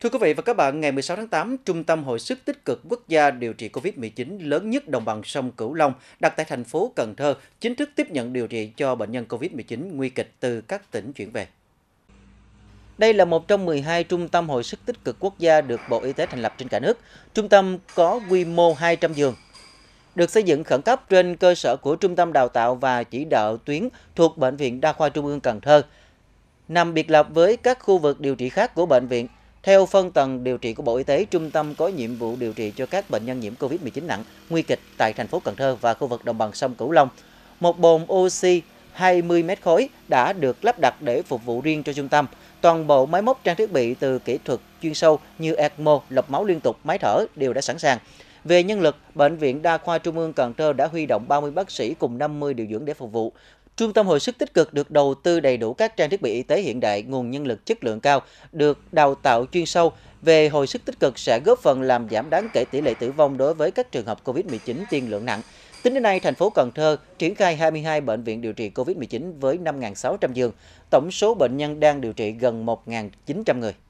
Thưa quý vị và các bạn, ngày 16 tháng 8, Trung tâm Hồi sức tích cực quốc gia điều trị COVID-19 lớn nhất đồng bằng sông Cửu Long đặt tại thành phố Cần Thơ chính thức tiếp nhận điều trị cho bệnh nhân COVID-19 nguy kịch từ các tỉnh chuyển về. Đây là một trong 12 trung tâm hồi sức tích cực quốc gia được Bộ Y tế thành lập trên cả nước. Trung tâm có quy mô 200 giường, được xây dựng khẩn cấp trên cơ sở của Trung tâm Đào tạo và Chỉ đạo tuyến thuộc Bệnh viện Đa khoa Trung ương Cần Thơ, nằm biệt lập với các khu vực điều trị khác của bệnh viện theo phân tầng điều trị của Bộ Y tế, trung tâm có nhiệm vụ điều trị cho các bệnh nhân nhiễm COVID-19 nặng, nguy kịch tại thành phố Cần Thơ và khu vực đồng bằng sông Cửu Long. Một bồn oxy 20 mét khối đã được lắp đặt để phục vụ riêng cho trung tâm. Toàn bộ máy móc trang thiết bị từ kỹ thuật chuyên sâu như ECMO, lọc máu liên tục, máy thở đều đã sẵn sàng. Về nhân lực, Bệnh viện Đa khoa Trung ương Cần Thơ đã huy động 30 bác sĩ cùng 50 điều dưỡng để phục vụ. Trung tâm hồi sức tích cực được đầu tư đầy đủ các trang thiết bị y tế hiện đại, nguồn nhân lực chất lượng cao, được đào tạo chuyên sâu về hồi sức tích cực sẽ góp phần làm giảm đáng kể tỷ lệ tử vong đối với các trường hợp COVID-19 tiên lượng nặng. Tính đến nay, thành phố Cần Thơ triển khai 22 bệnh viện điều trị COVID-19 với 5.600 giường. Tổng số bệnh nhân đang điều trị gần 1.900 người.